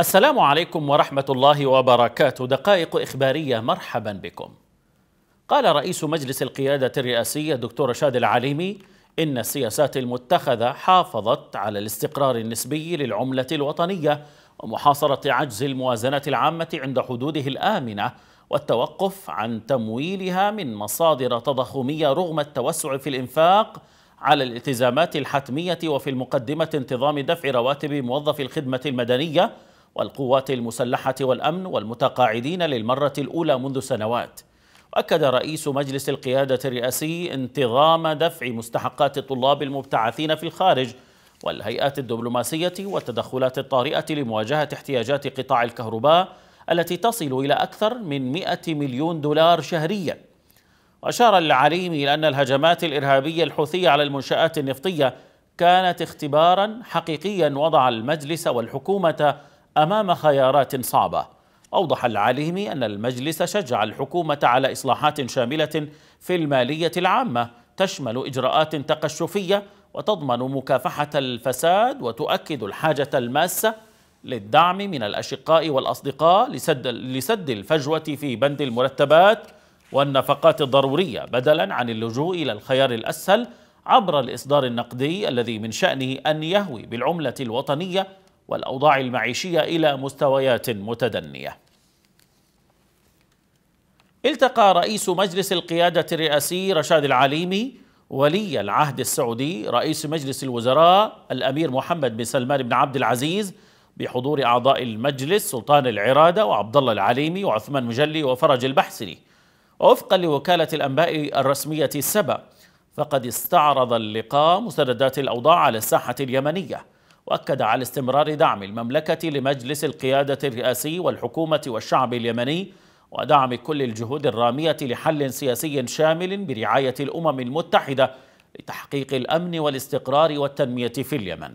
السلام عليكم ورحمة الله وبركاته دقائق إخبارية مرحبا بكم قال رئيس مجلس القيادة الرئاسية دكتور شاد العليمي إن السياسات المتخذة حافظت على الاستقرار النسبي للعملة الوطنية ومحاصرة عجز الموازنة العامة عند حدوده الآمنة والتوقف عن تمويلها من مصادر تضخمية رغم التوسع في الإنفاق على الالتزامات الحتمية وفي المقدمة انتظام دفع رواتب موظفي الخدمة المدنية والقوات المسلحة والأمن والمتقاعدين للمرة الأولى منذ سنوات وأكد رئيس مجلس القيادة الرئاسي انتظام دفع مستحقات الطلاب المبتعثين في الخارج والهيئات الدبلوماسية والتدخلات الطارئة لمواجهة احتياجات قطاع الكهرباء التي تصل إلى أكثر من 100 مليون دولار شهريا وأشار العليم إلى أن الهجمات الإرهابية الحوثية على المنشآت النفطية كانت اختبارا حقيقيا وضع المجلس والحكومة امام خيارات صعبه اوضح العالمي ان المجلس شجع الحكومه على اصلاحات شامله في الماليه العامه تشمل اجراءات تقشفيه وتضمن مكافحه الفساد وتؤكد الحاجه الماسه للدعم من الاشقاء والاصدقاء لسد لسد الفجوه في بند المرتبات والنفقات الضروريه بدلا عن اللجوء الى الخيار الاسهل عبر الاصدار النقدي الذي من شانه ان يهوي بالعمله الوطنيه والأوضاع المعيشية إلى مستويات متدنية التقى رئيس مجلس القيادة الرئاسي رشاد العليمي ولي العهد السعودي رئيس مجلس الوزراء الأمير محمد بن سلمان بن عبد العزيز بحضور أعضاء المجلس سلطان العرادة وعبد الله العليمي وعثمان مجلي وفرج البحسري وفقا لوكالة الأنباء الرسمية السبأ فقد استعرض اللقاء مستندات الأوضاع على الساحة اليمنية واكد على استمرار دعم المملكه لمجلس القياده الرئاسي والحكومه والشعب اليمني ودعم كل الجهود الراميه لحل سياسي شامل برعايه الامم المتحده لتحقيق الامن والاستقرار والتنميه في اليمن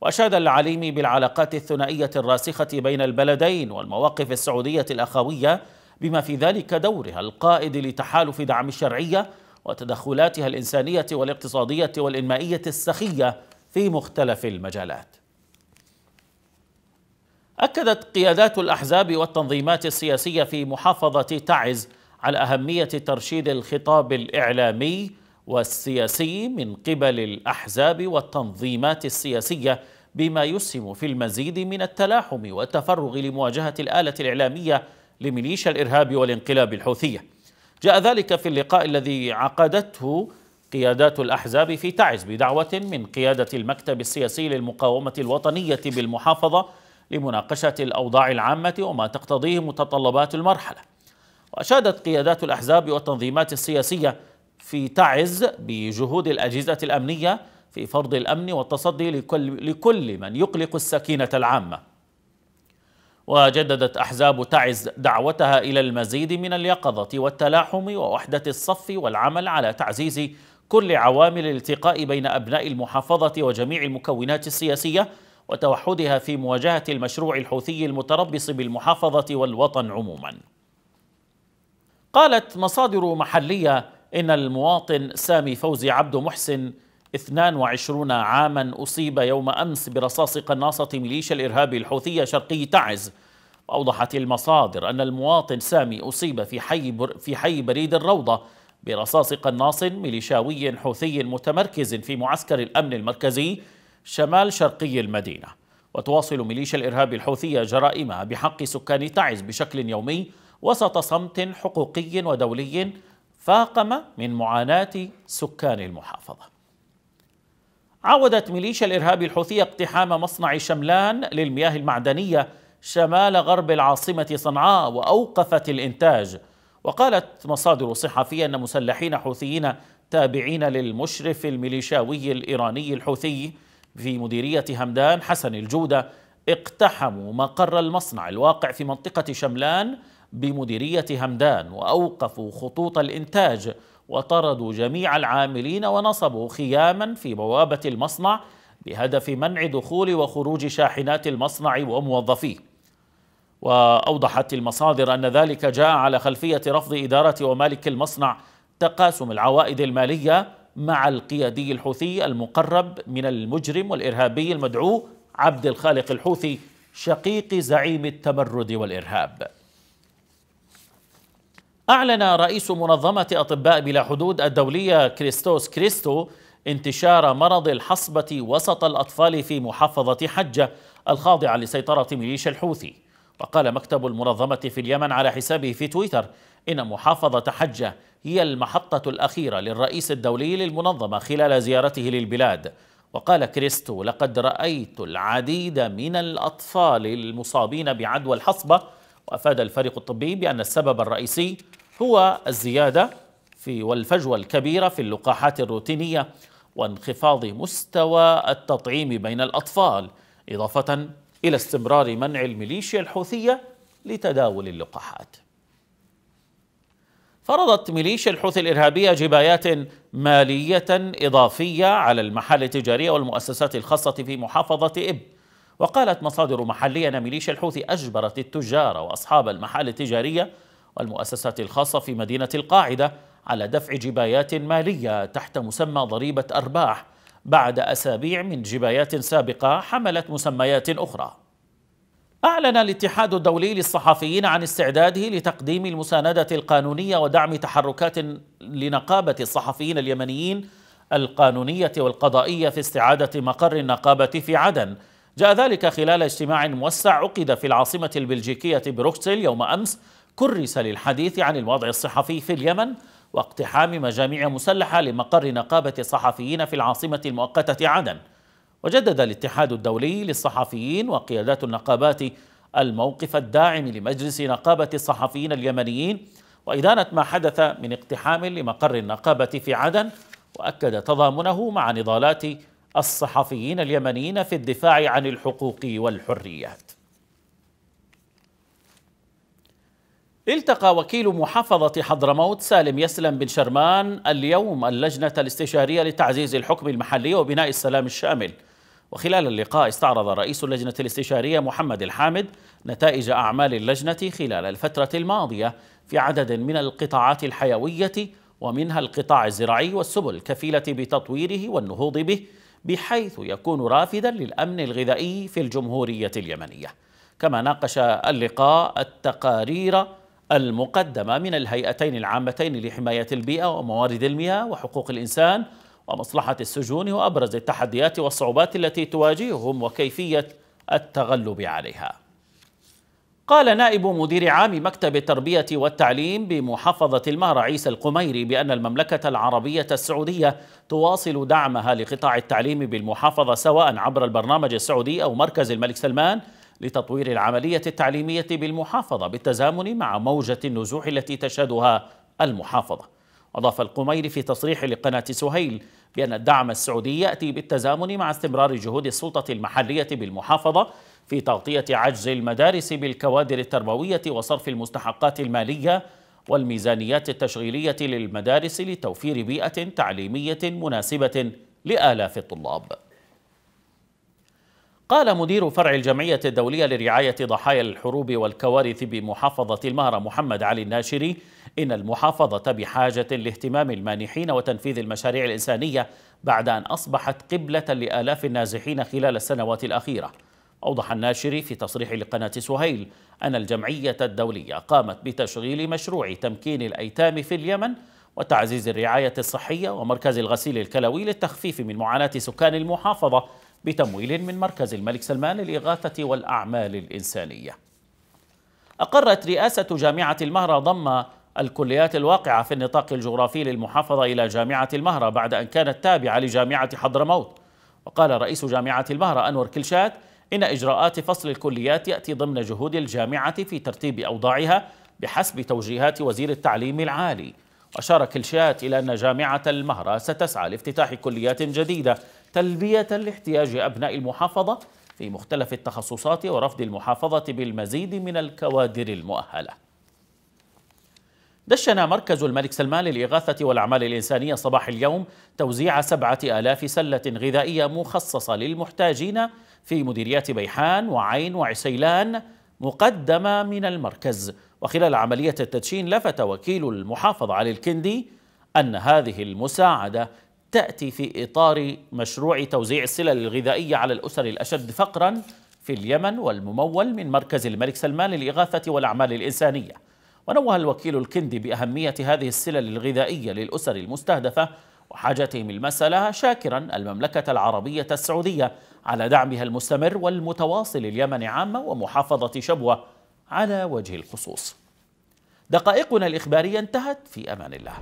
واشاد العليمي بالعلاقات الثنائيه الراسخه بين البلدين والمواقف السعوديه الاخويه بما في ذلك دورها القائد لتحالف دعم الشرعيه وتدخلاتها الانسانيه والاقتصاديه والانمائيه السخيه في مختلف المجالات أكدت قيادات الأحزاب والتنظيمات السياسية في محافظة تعز على أهمية ترشيد الخطاب الإعلامي والسياسي من قبل الأحزاب والتنظيمات السياسية بما يسهم في المزيد من التلاحم والتفرغ لمواجهة الآلة الإعلامية لميليشيا الإرهاب والانقلاب الحوثية جاء ذلك في اللقاء الذي عقدته قيادات الأحزاب في تعز بدعوة من قيادة المكتب السياسي للمقاومة الوطنية بالمحافظة لمناقشة الأوضاع العامة وما تقتضيه متطلبات المرحلة وأشادت قيادات الأحزاب والتنظيمات السياسية في تعز بجهود الأجهزة الأمنية في فرض الأمن والتصدي لكل, لكل من يقلق السكينة العامة وجددت أحزاب تعز دعوتها إلى المزيد من اليقظة والتلاحم ووحدة الصف والعمل على تعزيز كل عوامل الالتقاء بين أبناء المحافظة وجميع المكونات السياسية وتوحدها في مواجهة المشروع الحوثي المتربص بالمحافظة والوطن عموما قالت مصادر محلية إن المواطن سامي فوزي عبد محسن 22 عاما أصيب يوم أمس برصاص قناصة ميليشيا الإرهاب الحوثية شرقي تعز وأوضحت المصادر أن المواطن سامي أصيب في حي, بر في حي بريد الروضة برصاص قناص ميليشاوي حوثي متمركز في معسكر الأمن المركزي شمال شرقي المدينة وتواصل ميليشيا الإرهاب الحوثية جرائمها بحق سكان تعز بشكل يومي وسط صمت حقوقي ودولي فاقم من معاناة سكان المحافظة عودت ميليشيا الإرهاب الحوثية اقتحام مصنع شملان للمياه المعدنية شمال غرب العاصمة صنعاء وأوقفت الإنتاج وقالت مصادر صحفية أن مسلحين حوثيين تابعين للمشرف الميليشاوي الإيراني الحوثي في مديرية همدان حسن الجودة اقتحموا مقر المصنع الواقع في منطقة شملان بمديرية همدان وأوقفوا خطوط الإنتاج وطردوا جميع العاملين ونصبوا خياما في بوابة المصنع بهدف منع دخول وخروج شاحنات المصنع وموظفيه وأوضحت المصادر أن ذلك جاء على خلفية رفض إدارة ومالك المصنع تقاسم العوائد المالية مع القيادي الحوثي المقرب من المجرم والإرهابي المدعو عبد الخالق الحوثي شقيق زعيم التمرد والإرهاب أعلن رئيس منظمة أطباء بلا حدود الدولية كريستوس كريستو انتشار مرض الحصبة وسط الأطفال في محافظة حجة الخاضعة لسيطرة ميليشيا الحوثي وقال مكتب المنظمة في اليمن على حسابه في تويتر إن محافظة حجة هي المحطة الأخيرة للرئيس الدولي للمنظمة خلال زيارته للبلاد وقال كريستو لقد رأيت العديد من الأطفال المصابين بعدوى الحصبة وأفاد الفريق الطبي بأن السبب الرئيسي هو الزيادة في والفجوة الكبيرة في اللقاحات الروتينية وانخفاض مستوى التطعيم بين الأطفال إضافة إلى استمرار منع الميليشيا الحوثية لتداول اللقاحات فرضت ميليشيا الحوثي الإرهابية جبايات مالية إضافية على المحال التجارية والمؤسسات الخاصة في محافظة إب وقالت مصادر محلية أن ميليشيا الحوثي أجبرت التجار وأصحاب المحال التجارية والمؤسسات الخاصة في مدينة القاعدة على دفع جبايات مالية تحت مسمى ضريبة أرباح بعد أسابيع من جبايات سابقة حملت مسميات أخرى أعلن الاتحاد الدولي للصحفيين عن استعداده لتقديم المساندة القانونية ودعم تحركات لنقابة الصحفيين اليمنيين القانونية والقضائية في استعادة مقر النقابة في عدن جاء ذلك خلال اجتماع موسع عقد في العاصمة البلجيكية بروكسل يوم أمس كرس للحديث عن الوضع الصحفي في اليمن واقتحام مجاميع مسلحة لمقر نقابة الصحفيين في العاصمة المؤقتة عدن وجدد الاتحاد الدولي للصحفيين وقيادات النقابات الموقف الداعم لمجلس نقابة الصحفيين اليمنيين وإدانة ما حدث من اقتحام لمقر النقابة في عدن وأكد تضامنه مع نضالات الصحفيين اليمنيين في الدفاع عن الحقوق والحريات التقى وكيل محافظة حضرموت سالم يسلم بن شرمان اليوم اللجنة الاستشارية لتعزيز الحكم المحلي وبناء السلام الشامل وخلال اللقاء استعرض رئيس اللجنة الاستشارية محمد الحامد نتائج أعمال اللجنة خلال الفترة الماضية في عدد من القطاعات الحيوية ومنها القطاع الزراعي والسبل الكفيلة بتطويره والنهوض به بحيث يكون رافدا للأمن الغذائي في الجمهورية اليمنية كما ناقش اللقاء التقارير المقدمة من الهيئتين العامتين لحماية البيئة وموارد المياه وحقوق الإنسان ومصلحة السجون وأبرز التحديات والصعوبات التي تواجههم وكيفية التغلب عليها قال نائب مدير عام مكتب التربية والتعليم بمحافظة المهر عيسى القميري بأن المملكة العربية السعودية تواصل دعمها لقطاع التعليم بالمحافظة سواء عبر البرنامج السعودي أو مركز الملك سلمان لتطوير العملية التعليمية بالمحافظة بالتزامن مع موجة النزوح التي تشهدها المحافظة أضاف القميري في تصريح لقناة سهيل بأن الدعم السعودي يأتي بالتزامن مع استمرار جهود السلطة المحلية بالمحافظة في تغطية عجز المدارس بالكوادر التربوية وصرف المستحقات المالية والميزانيات التشغيلية للمدارس لتوفير بيئة تعليمية مناسبة لآلاف الطلاب قال مدير فرع الجمعية الدولية لرعاية ضحايا الحروب والكوارث بمحافظة المهرة محمد علي الناشري إن المحافظة بحاجة لاهتمام المانحين وتنفيذ المشاريع الإنسانية بعد أن أصبحت قبلة لآلاف النازحين خلال السنوات الأخيرة أوضح الناشري في تصريح لقناة سهيل أن الجمعية الدولية قامت بتشغيل مشروع تمكين الأيتام في اليمن وتعزيز الرعاية الصحية ومركز الغسيل الكلوي للتخفيف من معاناة سكان المحافظة بتمويل من مركز الملك سلمان للإغاثة والأعمال الإنسانية أقرت رئاسة جامعة المهرة ضم الكليات الواقعة في النطاق الجغرافي للمحافظة إلى جامعة المهرة بعد أن كانت تابعة لجامعة حضرموت وقال رئيس جامعة المهرة أنور كلشات إن إجراءات فصل الكليات يأتي ضمن جهود الجامعة في ترتيب أوضاعها بحسب توجيهات وزير التعليم العالي أشار كلشيات إلى أن جامعة المهرة ستسعى لافتتاح كليات جديدة تلبية لاحتياج أبناء المحافظة في مختلف التخصصات ورفض المحافظة بالمزيد من الكوادر المؤهلة دشن مركز الملك سلمان للإغاثة والأعمال الإنسانية صباح اليوم توزيع سبعة آلاف سلة غذائية مخصصة للمحتاجين في مديريات بيحان وعين وعسيلان مقدمة من المركز وخلال عملية التدشين لفت وكيل المحافظة علي الكندي أن هذه المساعدة تأتي في إطار مشروع توزيع السلل الغذائية على الأسر الأشد فقرا في اليمن والممول من مركز الملك سلمان للإغاثة والأعمال الإنسانية ونوه الوكيل الكندي بأهمية هذه السلل الغذائية للأسر المستهدفة وحاجتهم المسألة شاكرا المملكة العربية السعودية على دعمها المستمر والمتواصل اليمن عامة ومحافظة شبوة على وجه الخصوص دقائقنا الإخبارية انتهت في أمان الله